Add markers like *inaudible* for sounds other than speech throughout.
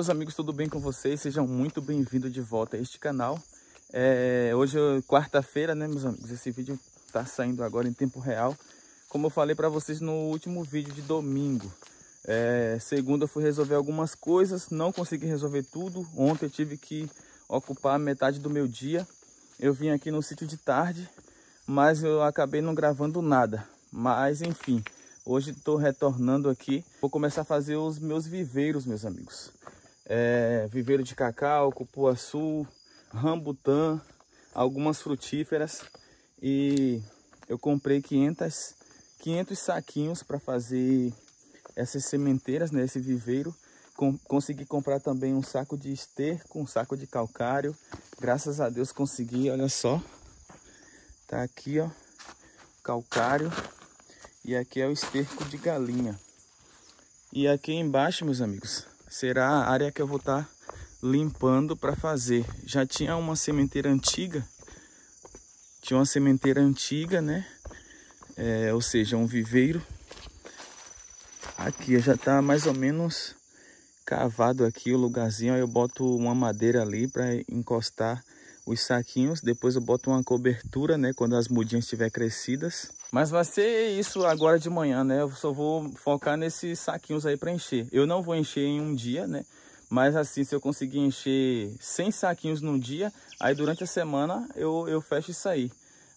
meus amigos, tudo bem com vocês? Sejam muito bem-vindos de volta a este canal. É, hoje é quarta-feira, né, meus amigos? Esse vídeo está saindo agora em tempo real. Como eu falei para vocês no último vídeo de domingo. É, segunda eu fui resolver algumas coisas, não consegui resolver tudo. Ontem eu tive que ocupar metade do meu dia. Eu vim aqui no sítio de tarde, mas eu acabei não gravando nada. Mas, enfim... Hoje estou retornando aqui. Vou começar a fazer os meus viveiros, meus amigos é, viveiro de cacau, cupuaçu, rambutã, algumas frutíferas e eu comprei 500, 500 saquinhos para fazer essas sementeiras, né, viveiro. Com, consegui comprar também um saco de esterco, um saco de calcário. Graças a Deus consegui, olha só. Tá aqui, ó, calcário. E aqui é o esterco de galinha. E aqui embaixo, meus amigos, será a área que eu vou estar tá limpando para fazer. Já tinha uma sementeira antiga, tinha uma sementeira antiga, né? É, ou seja, um viveiro. Aqui já está mais ou menos cavado aqui o lugarzinho. Aí eu boto uma madeira ali para encostar os saquinhos. Depois eu boto uma cobertura, né? Quando as mudinhas estiverem crescidas. Mas vai ser isso agora de manhã, né? Eu só vou focar nesses saquinhos aí para encher. Eu não vou encher em um dia, né? Mas assim, se eu conseguir encher 100 saquinhos num dia, aí durante a semana eu, eu fecho isso aí.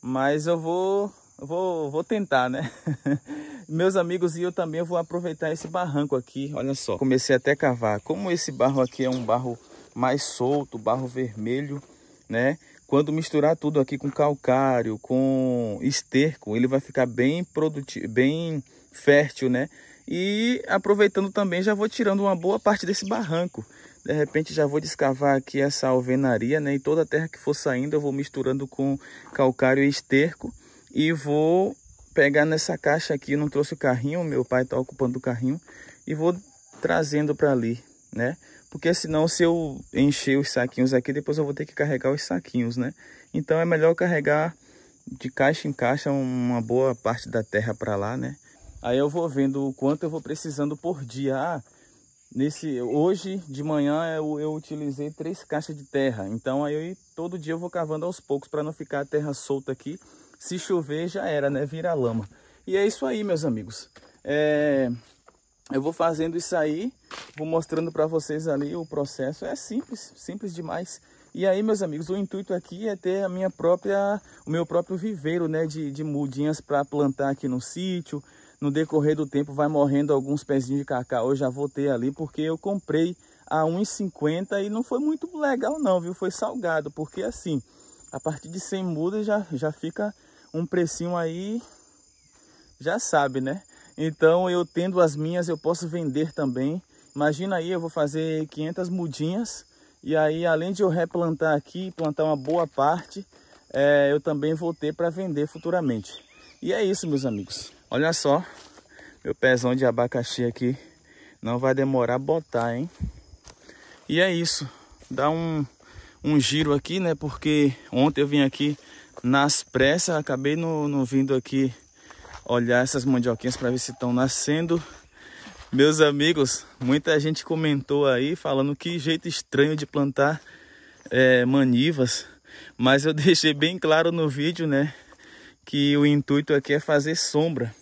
Mas eu vou, vou, vou tentar, né? *laughs* Meus amigos e eu também vou aproveitar esse barranco aqui. Olha só, comecei até a cavar. Como esse barro aqui é um barro mais solto, barro vermelho, né? Quando misturar tudo aqui com calcário, com esterco, ele vai ficar bem produtivo, bem fértil, né? E aproveitando também, já vou tirando uma boa parte desse barranco. De repente já vou descavar aqui essa alvenaria, né? E toda a terra que for saindo eu vou misturando com calcário e esterco. E vou pegar nessa caixa aqui, eu não trouxe o carrinho, meu pai está ocupando o carrinho. E vou trazendo para ali, né? Porque senão se eu encher os saquinhos aqui, depois eu vou ter que carregar os saquinhos, né? Então é melhor carregar de caixa em caixa uma boa parte da terra para lá, né? Aí eu vou vendo o quanto eu vou precisando por dia. Ah, nesse, hoje de manhã eu, eu utilizei três caixas de terra. Então aí todo dia eu vou cavando aos poucos para não ficar a terra solta aqui. Se chover já era, né? Vira lama. E é isso aí, meus amigos. É eu vou fazendo isso aí, vou mostrando para vocês ali o processo. É simples, simples demais. E aí, meus amigos, o intuito aqui é ter a minha própria, o meu próprio viveiro, né, de, de mudinhas para plantar aqui no sítio. No decorrer do tempo vai morrendo alguns pezinhos de cacau, eu já voltei ali, porque eu comprei a 1,50 e não foi muito legal não, viu? Foi salgado, porque assim, a partir de 100 mudas já, já fica um precinho aí, já sabe, né? Então eu tendo as minhas, eu posso vender também. Imagina aí, eu vou fazer 500 mudinhas e aí além de eu replantar aqui, plantar uma boa parte, é, eu também vou ter para vender futuramente. E é isso, meus amigos. Olha só, meu pezão de abacaxi aqui não vai demorar botar, hein? E é isso. Dá um, um giro aqui, né? Porque ontem eu vim aqui nas pressas, acabei não, não vindo aqui olhar essas mandioquinhas para ver se estão nascendo. Meus amigos, muita gente comentou aí falando que jeito estranho de plantar é, manivas, mas eu *laughs* deixei bem claro no vídeo, né, que o intuito aqui é fazer sombra.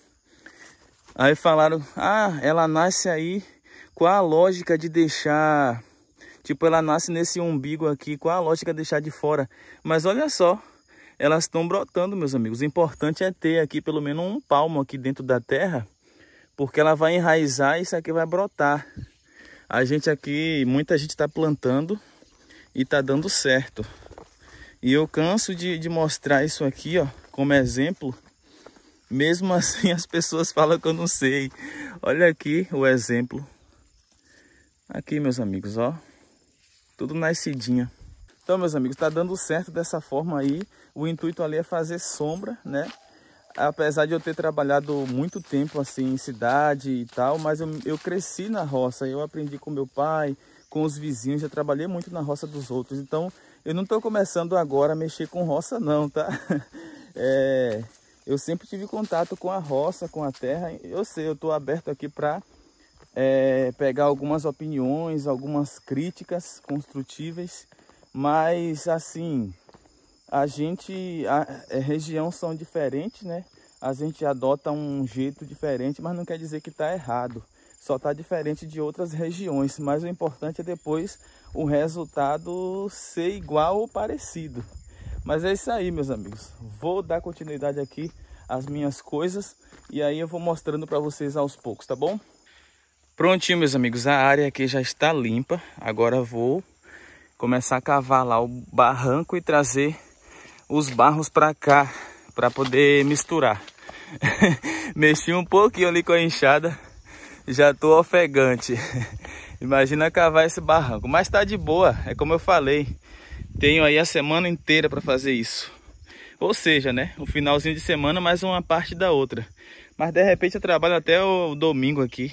Aí falaram, ah, ela nasce aí, qual a lógica de deixar, tipo, ela nasce nesse umbigo aqui, qual a lógica de deixar de fora? Mas olha só, elas estão brotando, meus amigos. O importante é ter aqui pelo menos um palmo aqui dentro da terra, porque ela vai enraizar e isso aqui vai brotar. A gente aqui, muita gente está plantando e está dando certo. E eu canso de, de mostrar isso aqui, ó, como exemplo. Mesmo *laughs* assim, as pessoas falam que eu não sei. Olha aqui o exemplo. Aqui, meus amigos, ó. Tudo nascidinha. Então, meus amigos, está dando certo dessa forma aí. O intuito ali é fazer sombra, né? Apesar de eu ter trabalhado muito tempo assim em cidade e tal, mas eu, eu cresci na roça. Eu aprendi com meu pai, com os vizinhos, já trabalhei muito na roça dos outros. Então, eu não estou começando agora a mexer com roça não, tá? *laughs* É, eu sempre tive contato com a roça, com a terra. Eu sei, eu estou aberto aqui para é, pegar algumas opiniões, algumas críticas construtíveis mas assim, a gente, a, a é, região são diferentes, né? A gente adota um jeito diferente, mas não quer dizer que está errado. Só está diferente de outras regiões, mas o importante é depois o resultado ser igual ou parecido. Mas é isso aí, meus amigos. Vou dar continuidade aqui às minhas coisas e aí eu vou mostrando para vocês aos poucos, tá bom? Prontinho, meus amigos. A área aqui já está limpa. Agora vou começar a cavar lá o barranco e trazer os barros para cá, para poder misturar. *laughs* Mexi um pouquinho ali com a enxada, já tô ofegante. *laughs* Imagina cavar esse barranco, mas tá de boa, é como eu falei. Tenho aí a semana inteira para fazer isso. Ou seja, né, o finalzinho de semana mais uma parte da outra. Mas de repente eu trabalho até o domingo aqui.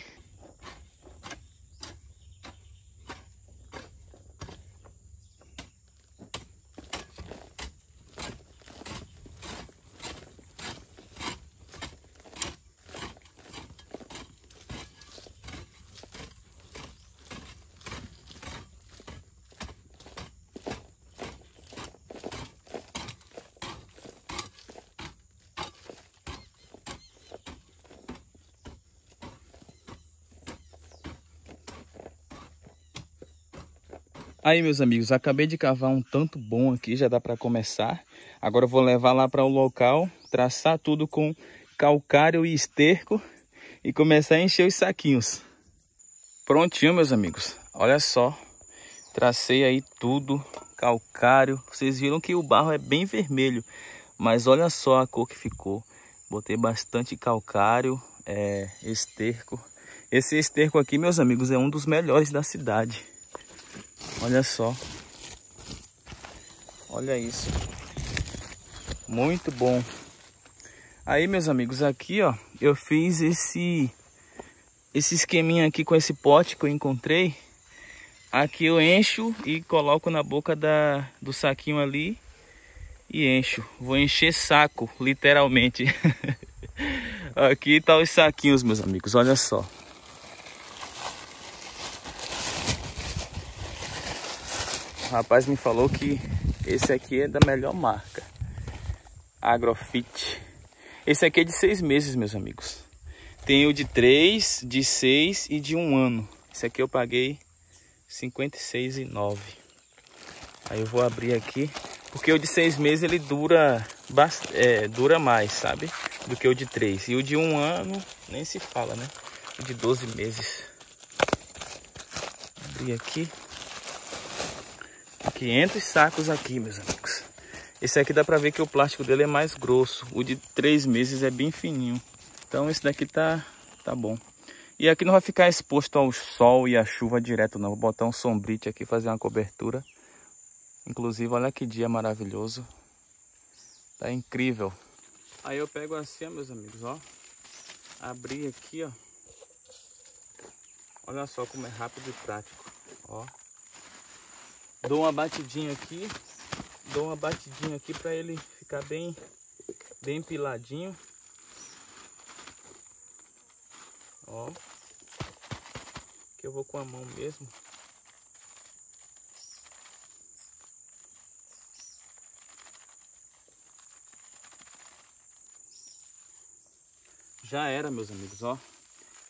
Aí, meus amigos, acabei de cavar um tanto bom aqui, já dá para começar. Agora eu vou levar lá para o local, traçar tudo com calcário e esterco e começar a encher os saquinhos. Prontinho, meus amigos. Olha só, tracei aí tudo, calcário. Vocês viram que o barro é bem vermelho, mas olha só a cor que ficou. Botei bastante calcário, é, esterco. Esse esterco aqui, meus amigos, é um dos melhores da cidade. Olha só. Olha isso. Muito bom. Aí, meus amigos, aqui, ó, eu fiz esse esse esqueminha aqui com esse pote que eu encontrei. Aqui eu encho e coloco na boca da, do saquinho ali e encho. Vou encher saco, literalmente. *laughs* aqui tá os saquinhos, meus amigos, olha só. rapaz me falou que esse aqui é da melhor marca. Agrofit. Esse aqui é de seis meses, meus amigos. Tem o de três, de seis e de um ano. Esse aqui eu paguei 56,9. Aí eu vou abrir aqui. Porque o de seis meses ele dura, é, dura mais, sabe? Do que o de três. E o de um ano, nem se fala, né? O de 12 meses. Abrir aqui. 500 sacos aqui, meus amigos. Esse aqui dá pra ver que o plástico dele é mais grosso. O de 3 meses é bem fininho. Então esse daqui tá, tá bom. E aqui não vai ficar exposto ao sol e à chuva direto não. Vou botar um sombrite aqui, fazer uma cobertura. Inclusive, olha que dia maravilhoso. Tá incrível. Aí eu pego assim, meus amigos, ó. Abri aqui, ó. Olha só como é rápido e prático, ó. Dou uma batidinha aqui, dou uma batidinha aqui para ele ficar bem, bem piladinho. Ó, que eu vou com a mão mesmo. Já era, meus amigos, ó.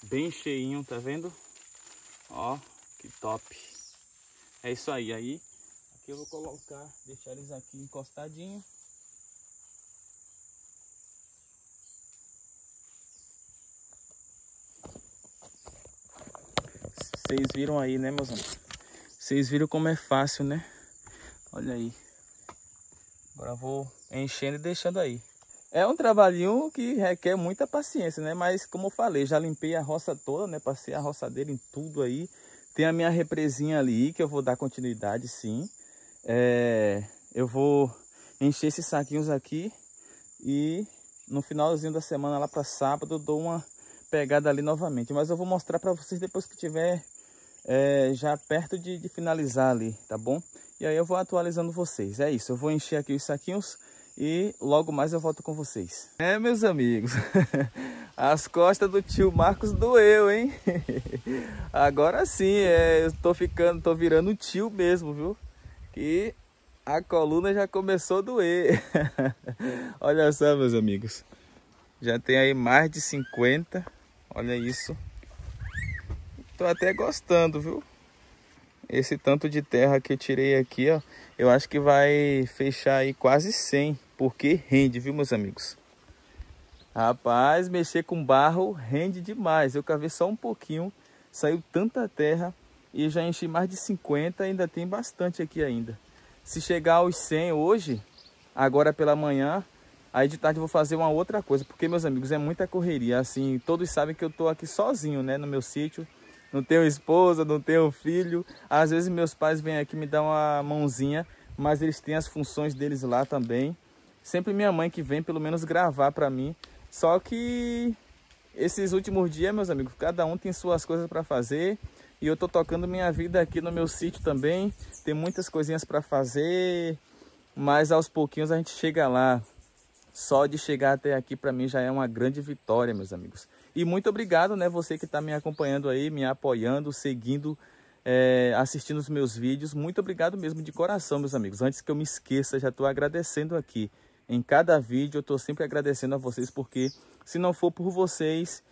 Bem cheinho, tá vendo? Ó, que top. É isso aí. Aí aqui eu vou colocar, deixar eles aqui encostadinho. Vocês viram aí, né, meus amigos? Vocês viram como é fácil, né? Olha aí. Agora vou enchendo e deixando aí. É um trabalhinho que requer muita paciência, né? Mas como eu falei, já limpei a roça toda, né? Passei a roçadeira em tudo aí. Tem a minha represinha ali, que eu vou dar continuidade, sim. É, eu vou encher esses saquinhos aqui e no finalzinho da semana, lá para sábado, eu dou uma pegada ali novamente. Mas eu vou mostrar para vocês depois que tiver é, já perto de, de finalizar ali, tá bom? E aí eu vou atualizando vocês. É isso, eu vou encher aqui os saquinhos e logo mais eu volto com vocês. É, meus amigos, *laughs* As costas do tio Marcos doeu, hein? *laughs* Agora sim, é, eu tô ficando, tô virando tio mesmo, viu? Que a coluna já começou a doer. *laughs* olha só, meus amigos. Já tem aí mais de 50. Olha isso. Tô até gostando, viu? Esse tanto de terra que eu tirei aqui, ó. Eu acho que vai fechar aí quase 100. Porque rende, viu, meus amigos? Rapaz, mexer com barro rende demais. Eu cavei só um pouquinho, saiu tanta terra e já enchi mais de 50, ainda tem bastante aqui ainda. Se chegar aos 100 hoje, agora pela manhã, aí de tarde eu vou fazer uma outra coisa, porque meus amigos, é muita correria, assim, todos sabem que eu tô aqui sozinho, né, no meu sítio, não tenho esposa, não tenho filho, às vezes meus pais vêm aqui me dar uma mãozinha, mas eles têm as funções deles lá também. Sempre minha mãe que vem pelo menos gravar para mim, só que esses últimos dias, meus amigos, cada um tem suas coisas para fazer e eu tô tocando minha vida aqui no meu sítio também. Tem muitas coisinhas para fazer, mas aos pouquinhos a gente chega lá. Só de chegar até aqui para mim já é uma grande vitória, meus amigos. E muito obrigado, né, você que está me acompanhando aí, me apoiando, seguindo, é, assistindo os meus vídeos. Muito obrigado mesmo de coração, meus amigos. Antes que eu me esqueça, já estou agradecendo aqui. Em cada vídeo eu estou sempre agradecendo a vocês, porque se não for por vocês,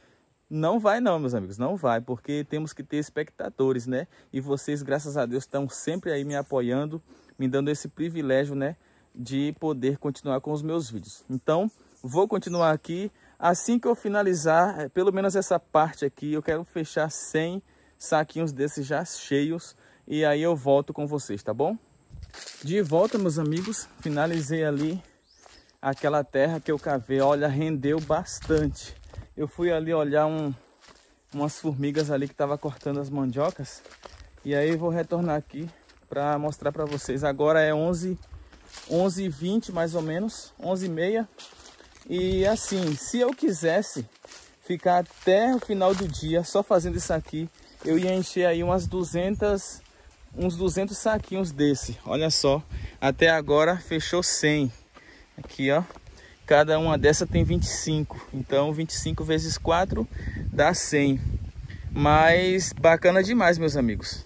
não vai não, meus amigos, não vai, porque temos que ter espectadores, né? E vocês, graças a Deus, estão sempre aí me apoiando, me dando esse privilégio, né? De poder continuar com os meus vídeos. Então, vou continuar aqui. Assim que eu finalizar, eh, pelo menos essa parte aqui, eu quero fechar 100 saquinhos desses já cheios. E aí eu volto com vocês, tá bom? De volta, meus amigos, finalizei ali aquela terra que eu cavei, olha, rendeu bastante. Eu fui ali olhar um, umas formigas ali que estava cortando as mandiocas. E aí vou retornar aqui para mostrar para vocês. Agora é 11, h e 20 mais ou menos, 11 e meia. E assim, se eu quisesse ficar até o final do dia só fazendo isso aqui, eu ia encher aí umas 200, uns 200 saquinhos desse. Olha só, até agora fechou 100. Aqui, ó. Cada uma dessa tem 25. Então, 25 vezes 4 dá 100. Mas bacana demais, meus amigos.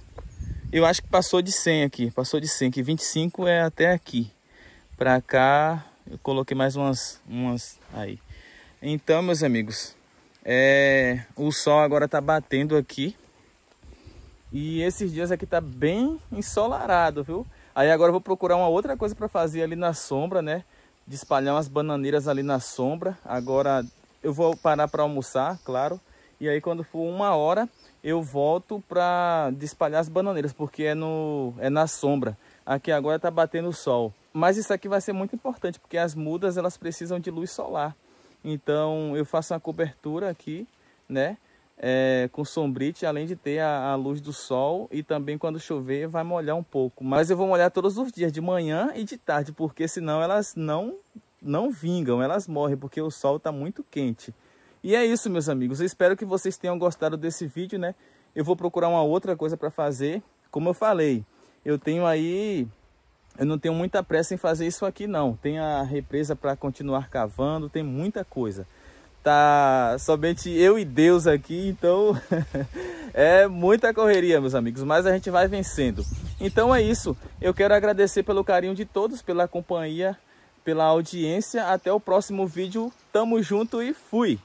Eu acho que passou de 100 aqui. Passou de 100, que 25 é até aqui. Pra cá, eu coloquei mais umas, umas aí. Então, meus amigos, é, o sol agora tá batendo aqui. E esses dias aqui tá bem ensolarado, viu? Aí agora eu vou procurar uma outra coisa para fazer ali na sombra, né? de espalhar umas bananeiras ali na sombra. Agora eu vou parar para almoçar, claro. E aí quando for uma hora eu volto para espalhar as bananeiras, porque é, no, é na sombra. Aqui agora está batendo sol. Mas isso aqui vai ser muito importante, porque as mudas elas precisam de luz solar. Então eu faço uma cobertura aqui, né? é, com sombrite, além de ter a, a, luz do sol e também quando chover vai molhar um pouco. Mas eu vou molhar todos os dias, de manhã e de tarde, porque senão elas não, não vingam, elas morrem, porque o sol está muito quente. E é isso, meus amigos. Eu espero que vocês tenham gostado desse vídeo, né? Eu vou procurar uma outra coisa para fazer. Como eu falei, eu tenho aí... Eu não tenho muita pressa em fazer isso aqui, não. Tem a represa para continuar cavando, tem muita coisa tá somente eu e Deus aqui, então *laughs* é muita correria, meus amigos, mas a gente vai vencendo. Então é isso, eu quero agradecer pelo carinho de todos, pela companhia, pela audiência. Até o próximo vídeo, tamo junto e fui!